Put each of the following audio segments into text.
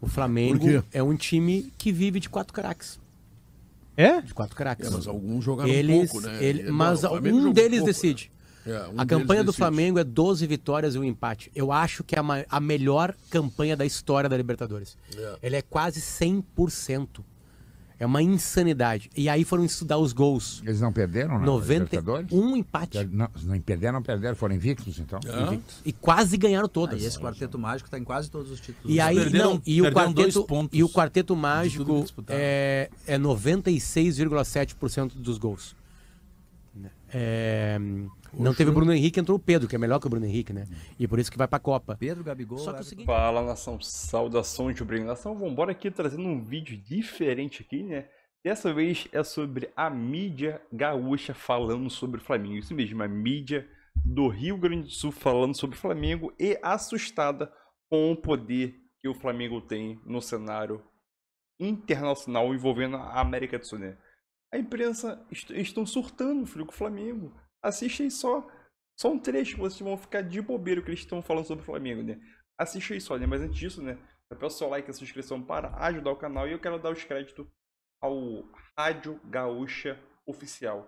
O Flamengo é um time que vive de quatro craques. É? De quatro craques. É, mas alguns jogaram eles, um pouco, né? Ele, é, mas não, um deles pouco, decide. Né? É, um a campanha do decide. Flamengo é 12 vitórias e um empate. Eu acho que é a, a melhor campanha da história da Libertadores. É. Ele é quase 100%. É uma insanidade. E aí foram estudar os gols. Eles não perderam, né? 91 empate. Não, não perderam, não perderam. Foram invictos, então? Ah. Invictos. E quase ganharam todas. Ah, e esse quarteto mágico está em quase todos os títulos. E aí, perderam, não, e, o quarteto, e o quarteto mágico é, é 96,7% dos gols. É, não teve o Bruno Henrique, entrou o Pedro, que é melhor que o Bruno Henrique, né? E por isso que vai pra Copa. Pedro, Gabigol... Só que é o seguinte... Fala, nação, saudações de Nação, Vambora aqui trazendo um vídeo diferente aqui, né? Dessa vez é sobre a mídia gaúcha falando sobre o Flamengo. Isso mesmo, a mídia do Rio Grande do Sul falando sobre o Flamengo e assustada com o poder que o Flamengo tem no cenário internacional envolvendo a América do Sul, né? A imprensa est estão surtando, filho, com o Flamengo. Assistem só. Só um trecho vocês vão ficar de bobeira que eles estão falando sobre o Flamengo, né? Assiste aí só, né? Mas antes disso, né? Eu o seu like e sua inscrição para ajudar o canal e eu quero dar os créditos ao Rádio Gaúcha Oficial.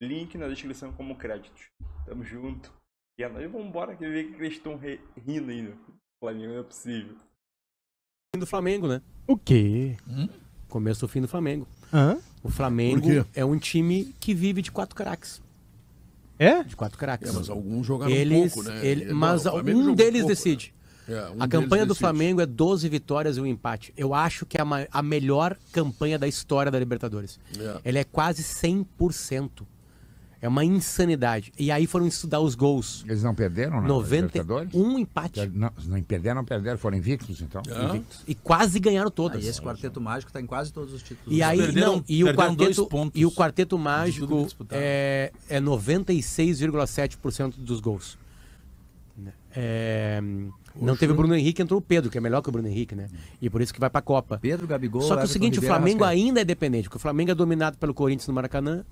Link na descrição como créditos. Tamo junto. E aí é vamos vambora que ver que eles estão rindo ainda. Né? Flamengo não é possível. Fim do Flamengo, né? O quê? Hum? Começa o fim do Flamengo. Hã? O Flamengo é um time que vive de quatro craques. É? De quatro craques. É, mas alguns jogaram eles, pouco, né? Ele, é, mas não, um deles pouco, decide. Né? É, um a campanha do decide. Flamengo é 12 vitórias e um empate. Eu acho que é a, a melhor campanha da história da Libertadores. É. Ela é quase 100%. É uma insanidade. E aí foram estudar os gols. Eles não perderam, né? 91 empate. Não, não perderam, não perderam. Foram invictos, então? Ah. Invictos. E quase ganharam todas. Ah, esse quarteto mágico está em quase todos os títulos. E aí, perderam, não, e o quarteto, E o quarteto mágico é, é 96,7% dos gols. É, não teve o Bruno Henrique, entrou o Pedro, que é melhor que o Bruno Henrique, né? E por isso que vai para a Copa. Pedro, Gabigol, Só que é o seguinte, o Flamengo ainda é dependente, porque o Flamengo é dominado pelo Corinthians no Maracanã,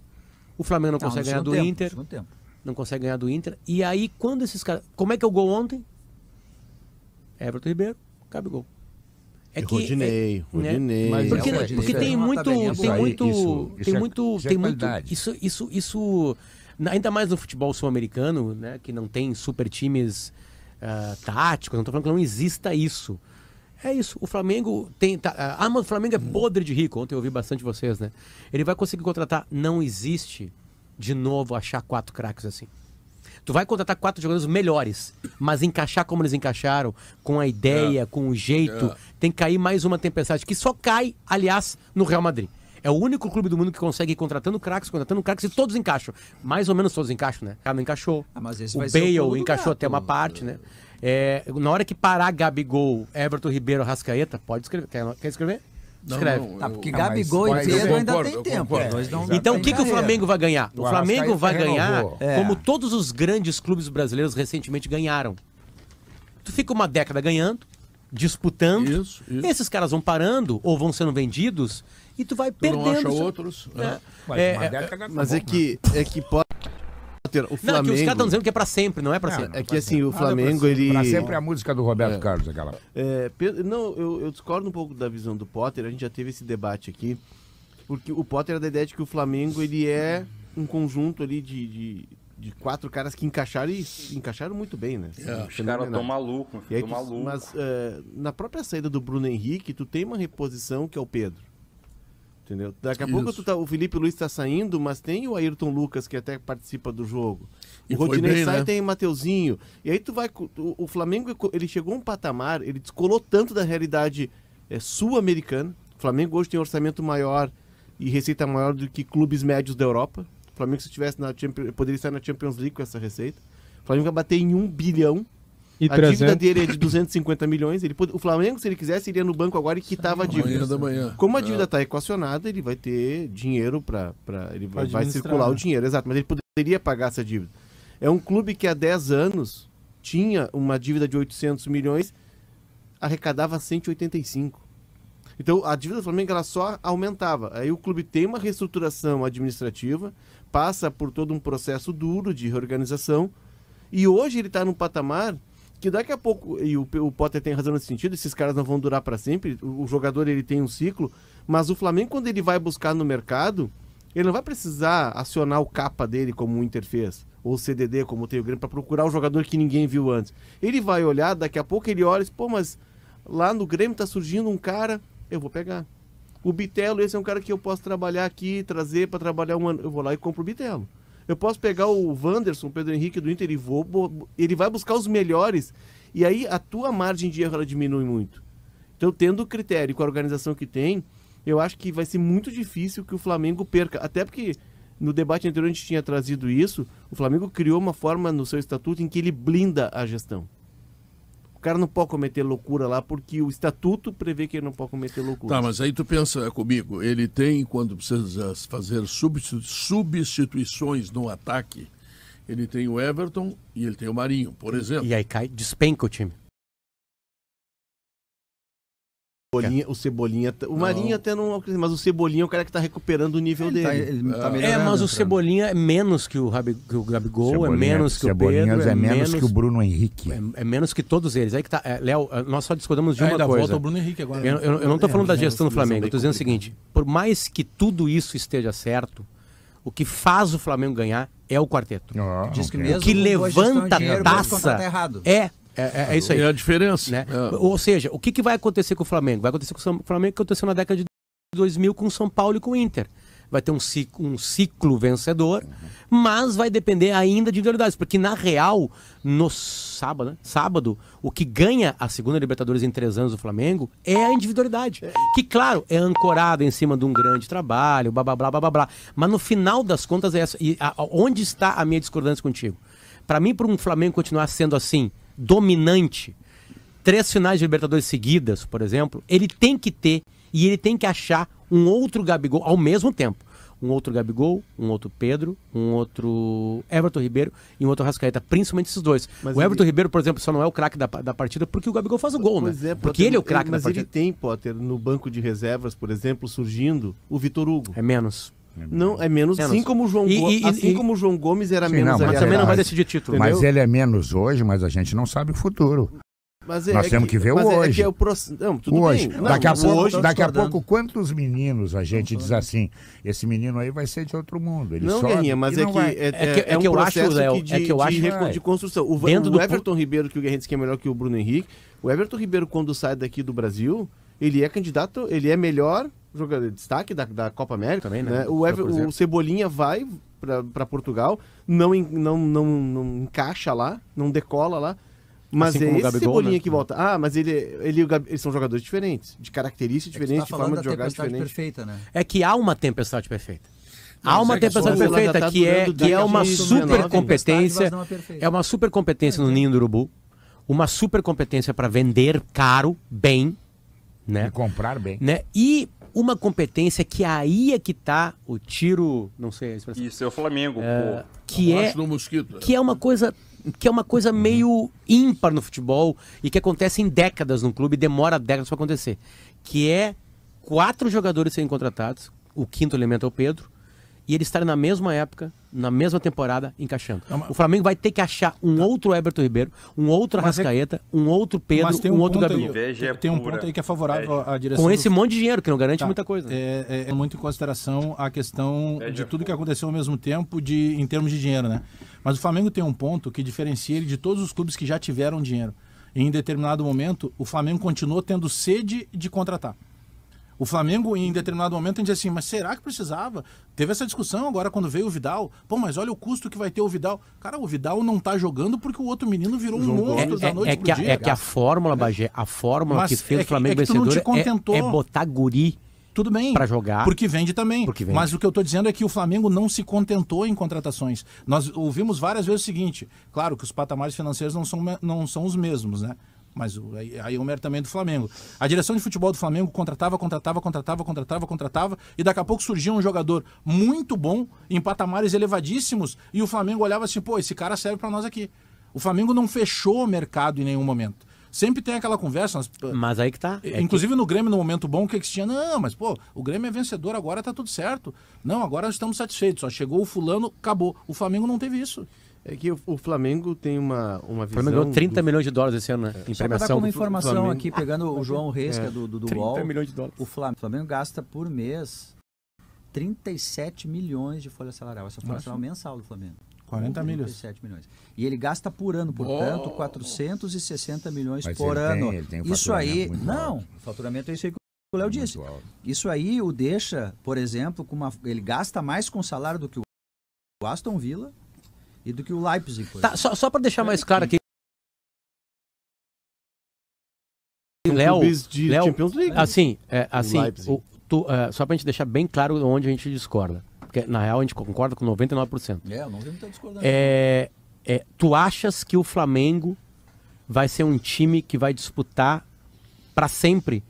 o Flamengo não, não consegue ganhar é do tempo, Inter. É não consegue ganhar do Inter. E aí, quando esses caras. Como é que é o gol ontem? Everton Ribeiro, gol. É que, Rodinei, é, Rodinei. Né? Porque, é Rodinei, porque tem é muito, tem muito, isso, tem muito, é, tem muito, isso, isso, isso, ainda mais no futebol sul-americano, né, que não tem super times uh, táticos. Não estou falando que não exista isso, é isso. O Flamengo tem. Tá, ah, mas o Flamengo é podre de rico. Ontem eu ouvi bastante vocês, né? Ele vai conseguir contratar. Não existe, de novo, achar quatro craques assim. Tu vai contratar quatro jogadores melhores, mas encaixar como eles encaixaram, com a ideia, é. com o jeito, é. tem que cair mais uma tempestade, que só cai, aliás, no Real Madrid. É o único clube do mundo que consegue ir contratando craques, contratando craques e todos encaixam. Mais ou menos todos encaixam, né? Cara, ah, não encaixou. Ah, o Bale o encaixou gato. até uma parte, né? É, na hora que parar Gabigol, Everton Ribeiro, Rascaeta, pode escrever. Quer, quer escrever? Não, Escreve. Não, tá, porque eu, Gabigol e Pedro ainda tem tempo. É, então o que, que o Flamengo vai ganhar? O, Flamengo vai ganhar é. como todos os grandes clubes brasileiros recentemente ganharam. Tu fica uma década ganhando, disputando, isso, isso. esses caras vão parando ou vão sendo vendidos e tu vai tu perdendo. Não acha outros. É. é. é mas, é, mas é né? que, é que pode o Flamengo... Não, é que os caras estão dizendo que é pra sempre, não é pra sempre. é que assim, o é Flamengo, ele... Pra sempre é a música do Roberto é. Carlos, aquela... É, não, eu, eu discordo um pouco da visão do Potter, a gente já teve esse debate aqui, porque o Potter é da ideia de que o Flamengo, ele é um conjunto ali de, de de quatro caras que encaixaram e encaixaram muito bem, né? É, os caras estão malucos, Mas uh, na própria saída do Bruno Henrique, tu tem uma reposição que é o Pedro. Entendeu? Daqui a Isso. pouco tá, o Felipe Luiz está saindo, mas tem o Ayrton Lucas que até participa do jogo. E o Rodinei bem, sai, né? tem Mateuzinho. E aí tu vai. O, o Flamengo ele chegou a um patamar, ele descolou tanto da realidade é, sul-americana. O Flamengo hoje tem um orçamento maior e receita maior do que clubes médios da Europa. O Flamengo, se tivesse na Champions, poderia estar na Champions League com essa receita. O Flamengo vai bater em um bilhão e a 300. dívida dele é de 250 milhões. Ele pode... O Flamengo, se ele quisesse, iria no banco agora e quitava a dívida. Da manhã. Como a dívida está é. equacionada, ele vai ter dinheiro para. Pra... Ele vai circular o né? dinheiro, exato. Mas ele poderia pagar essa dívida. É um clube que há 10 anos tinha uma dívida de 800 milhões, arrecadava 185. Então a dívida do Flamengo ela só aumentava. Aí o clube tem uma reestruturação administrativa, passa por todo um processo duro de reorganização. E hoje ele está num patamar que daqui a pouco, e o, o Potter tem razão nesse sentido, esses caras não vão durar para sempre, o, o, jogador ele tem um ciclo, mas o Flamengo quando ele vai buscar no mercado, ele não vai precisar acionar o capa dele como o Inter fez, ou o CDD como tem o Grêmio, para procurar um jogador que ninguém viu antes. Ele vai olhar, daqui a pouco ele olha e diz, pô, mas lá no Grêmio tá surgindo um cara, eu vou pegar. O Bitelo, esse é um cara que eu posso trabalhar aqui, trazer para trabalhar um ano, eu vou lá e compro o Bitelo. Eu posso pegar o Wanderson, o Pedro Henrique do Inter e vou. Ele vai buscar os melhores. E aí a tua margem de erro ela diminui muito. Então, tendo o critério com a organização que tem, eu acho que vai ser muito difícil que o Flamengo perca. Até porque no debate anterior a gente tinha trazido isso. O Flamengo criou uma forma no seu estatuto em que ele blinda a gestão. O cara não pode cometer loucura lá porque o estatuto prevê que ele não pode cometer loucura. Tá, mas aí tu pensa comigo, ele tem, quando precisa fazer substituições no ataque, ele tem o Everton e ele tem o Marinho, por exemplo. E aí cai, despenca o time. Cebolinha, o Cebolinha. Tá, o Marinho não. até não. Mas o Cebolinha é o cara que tá recuperando o nível ele dele. Tá, tá é. é, mas o Cebolinha é menos que o, Rabi, que o Gabigol, é Cebolinha, é menos que o Pedro. É, é menos que o Bruno Henrique. É, é menos que todos eles. Aí que tá. É, Léo, é, nós só discordamos de uma coisa. Volta o Bruno Henrique agora. Eu, né? eu, eu não tô falando da né? gestão do Flamengo. Eu tô dizendo o seguinte: por mais que tudo isso esteja certo, o que faz o Flamengo ganhar é o quarteto. Oh, Diz que okay. mesmo o que levanta a taça tá é é, é, é, isso aí. É a diferença. Né? É. Ou seja, o que, que vai acontecer com o Flamengo? Vai acontecer com o Flamengo que aconteceu na década de 2000 com o São Paulo e com o Inter. Vai ter um ciclo, um ciclo vencedor, uhum. mas vai depender ainda de individualidades, porque na real, no sábado, né? sábado, o que ganha a segunda Libertadores em três anos do Flamengo é a individualidade, que claro é ancorada em cima de um grande trabalho, blá blá blá blá blá, mas no final das contas é essa. E a, onde está a minha discordância contigo? Para mim, para um Flamengo continuar sendo assim, dominante, três finais de Libertadores seguidas, por exemplo, ele tem que ter e ele tem que achar um outro Gabigol ao mesmo tempo. Um outro Gabigol, um outro Pedro, um outro Everton Ribeiro e um outro Rascaeta, principalmente esses dois. Mas o Everton Ribeiro, por exemplo, só não é o craque da, da partida porque o Gabigol faz o gol, pois né? É, Potter, porque ele é o craque da partida. Mas ele tem, Potter, no banco de reservas, por exemplo, surgindo o Vitor Hugo. É menos. Não, é menos, menos. assim como o João, e, e, assim como como João Gomes era sim, menos. Não, mas assim. também não vai decidir título. Mas entendeu? ele é menos hoje, mas a gente não sabe o futuro. É, Nós é temos que, que ver o é, é hoje. É, o pro... não, hoje. daqui a pouco, hoje, daqui a pouco, quantos meninos a gente diz assim, esse menino aí vai ser de outro mundo. Ele não, Guerrinha, mas é que, vai... é, é que, é, um que eu processo acho, de, é que eu acho, de, de, de construção. O, o Everton do... Ribeiro, que o Guerrinha disse que é melhor que o Bruno Henrique, o Everton Ribeiro, quando sai daqui do Brasil, ele é candidato, ele é melhor jogador de destaque da, da Copa América também, né? né? O, Ever, o Cebolinha vai para Portugal, não, não, não, não encaixa lá, não decola lá. Mas assim é esse Gabigol, Cebolinha né? que volta. Ah, mas ele, ele, eles são jogadores diferentes, de características é tá diferentes, é tá de forma de jogar diferente. Perfeita, né? É que há uma tempestade perfeita. há uma é tempestade perfeita tá que é, que é uma super competência. É, é uma super competência no ninho do urubu, uma super competência para vender caro, bem, né? E comprar bem, né? E uma competência que aí é que tá o tiro, não sei a expressão. Isso, é o Flamengo, é, pô. Que é, que é uma coisa que é uma coisa meio ímpar no futebol e que acontece em décadas no clube, demora décadas para acontecer, que é quatro jogadores serem contratados, o quinto elemento é o Pedro, e ele estar na mesma época, na mesma temporada, encaixando. Não, mas... O Flamengo vai ter que achar um tá. outro Everton Ribeiro, um outro é Arrascaeta, é... um outro Pedro, um, um, outro Gabriel. Tem, tem um é ponto aí que é favorável à direção. Com esse do... monte de dinheiro, que não garante tá. muita coisa. Né? É, é, muito em consideração a questão de é tudo que aconteceu ao mesmo tempo de, em termos de dinheiro, né? Mas o Flamengo tem um ponto que diferencia ele de todos os clubes que já tiveram dinheiro. em determinado momento, o Flamengo continuou tendo sede de contratar. O Flamengo, em determinado momento, a gente diz assim, mas será que precisava? Teve essa discussão agora quando veio o Vidal. Pô, mas olha o custo que vai ter o Vidal. Cara, o Vidal não tá jogando porque o outro menino virou um monstro é, da é, noite é que, dia, É que a fórmula, Bagé, a fórmula mas que fez é que, o Flamengo é vencedor é, é botar guri tudo bem. Para jogar. Porque vende também. Porque vende. Mas o que eu estou dizendo é que o Flamengo não se contentou em contratações. Nós ouvimos várias vezes o seguinte: claro que os patamares financeiros não são, não são os mesmos, né? mas o Aiomer também é do Flamengo. A direção de futebol do Flamengo contratava, contratava, contratava, contratava, contratava, e daqui a pouco surgia um jogador muito bom, em patamares elevadíssimos, e o Flamengo olhava assim, pô, esse cara serve para nós aqui. O Flamengo não fechou o mercado em nenhum momento. Sempre tem aquela conversa. Mas, mas aí que tá. É, é inclusive que... no Grêmio, no momento bom, o que, é que tinha? Não, mas pô, o Grêmio é vencedor, agora tá tudo certo. Não, agora estamos satisfeitos. Só chegou o fulano, acabou. O Flamengo não teve isso. É que o Flamengo tem uma, uma visão... O Flamengo ganhou 30 do... milhões de dólares esse ano, né? É. Em Só premiação. Só uma informação Flamengo... aqui, pegando o João é. Resca é. do, do, do 30 UOL, milhões de dólares. O Flamengo, o Flamengo gasta por mês 37 milhões de folha salarial. Essa folha salarial mensal do Flamengo. 40 milhões. milhões. E ele gasta por ano, portanto, oh. 460 milhões Mas por ano. Tem, tem um isso aí, não, alto. faturamento é isso aí que o Léo disse. Alto. Isso aí o deixa, por exemplo, com uma, ele gasta mais com salário do que o Aston Villa, e do que o Leipzig Tá, só, só para deixar mais claro aqui. Léo, Léo, né? assim, é, assim, o o, tu, é, só gente deixar bem claro onde a gente discorda. Porque, na real, a gente concorda com 99%. É, não tá discordando. É, é, tu achas que o Flamengo vai ser um time que vai disputar para sempre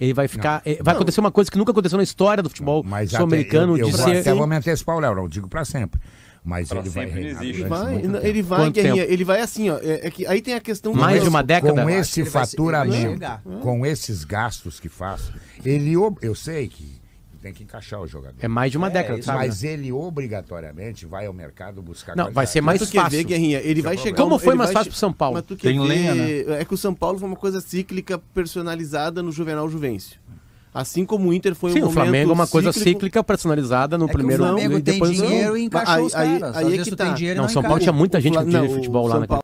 ele vai ficar. Não, é, vai não. acontecer uma coisa que nunca aconteceu na história do futebol sul-americano. Eu, eu, eu, vou, ser... até vou me antecipar, Léo, eu digo para sempre. Mas ele vai reinar. Vai, ele vai, ele vai assim, ó. É, é, que, aí tem a questão Mais de uma década. Com esse faturamento, hum? com esses gastos que faz, ele. Eu sei que tem que encaixar o jogador. É mais de uma é, década, sabe? Mas né? ele obrigatoriamente vai ao mercado buscar. Não, vai ser mais mas tu fácil. Quer ver, Guerrinha, ele é vai chegar. Como foi mais fácil pro São Paulo? tem ver, lenha, né? É que o São Paulo foi uma coisa cíclica personalizada no Juvenal Juvencio. Assim como o Inter foi Sim, um o Flamengo é uma coisa cíclico. cíclica personalizada no é primeiro que o Flamengo e depois tem dinheiro não. e encaixou aí, os caras. Aí, aí é que tá. Não, não, São Paulo tinha muita gente que tinha futebol lá naquele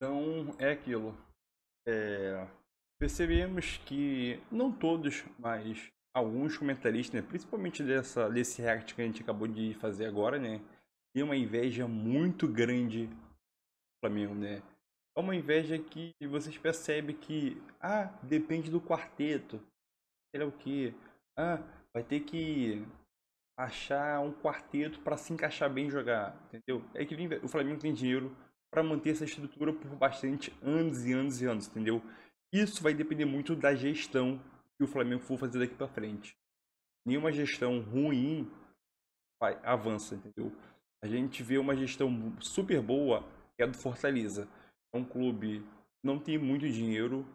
Então é aquilo. É, percebemos que não todos, mas alguns comentaristas, né, principalmente dessa, desse react que a gente acabou de fazer agora, né, tem uma inveja muito grande do Flamengo, né? É uma inveja que vocês percebem que, ah, depende do quarteto, ele é o quê? Ah, vai ter que achar um quarteto para se encaixar bem e jogar, entendeu? É que o Flamengo tem dinheiro para manter essa estrutura por bastante anos e anos e anos, entendeu? Isso vai depender muito da gestão que o Flamengo for fazer daqui para frente. Nenhuma gestão ruim vai, avança, entendeu? A gente vê uma gestão super boa que é a do Fortaleza. É um clube que não tem muito dinheiro,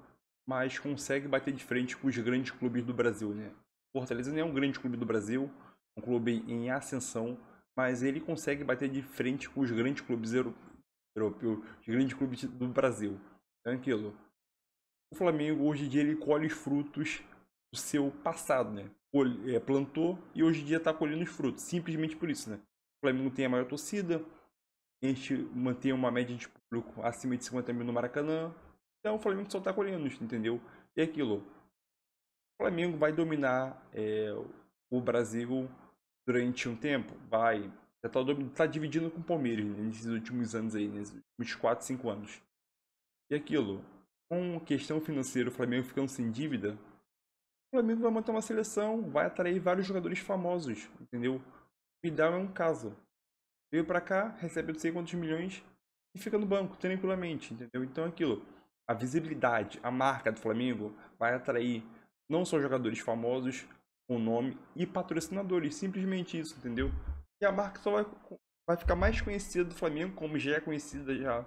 mas consegue bater de frente com os grandes clubes do Brasil, né? Fortaleza não é um grande clube do Brasil, um clube em ascensão, mas ele consegue bater de frente com os grandes clubes europeus, os grandes clubes do Brasil. Tranquilo. O Flamengo hoje em dia ele colhe os frutos do seu passado, né? É, plantou e hoje em dia está colhendo os frutos, simplesmente por isso, né? O Flamengo tem a maior torcida, a gente mantém uma média de público acima de 50 mil no Maracanã, então o Flamengo só tá colhendo, entendeu? E aquilo. O Flamengo vai dominar é, o Brasil durante um tempo? Vai. Já tá, tá dividindo com o Palmeiras né, nesses últimos anos aí, nesses últimos 4, 5 anos. E aquilo. Com questão financeira, o Flamengo ficando sem dívida, o Flamengo vai montar uma seleção, vai atrair vários jogadores famosos, entendeu? O Vidal é um caso. Veio para cá, recebe não sei quantos milhões e fica no banco, tranquilamente, entendeu? Então aquilo a visibilidade, a marca do Flamengo vai atrair não só jogadores famosos com nome e patrocinadores, simplesmente isso, entendeu? E a marca só vai, vai ficar mais conhecida do Flamengo, como já é conhecida já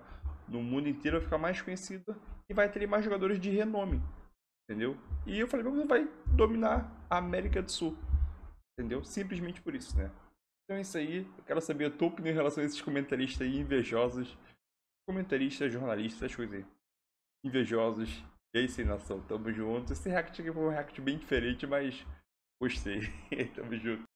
no mundo inteiro, vai ficar mais conhecida e vai ter mais jogadores de renome, entendeu? E o Flamengo vai dominar a América do Sul, entendeu? Simplesmente por isso, né? Então é isso aí, eu quero saber a tua opinião em relação a esses comentaristas aí invejosos, comentaristas, jornalistas, essas coisas aí invejosos. E aí, sem nação, tamo junto. Esse react aqui foi um react bem diferente, mas gostei. tamo junto.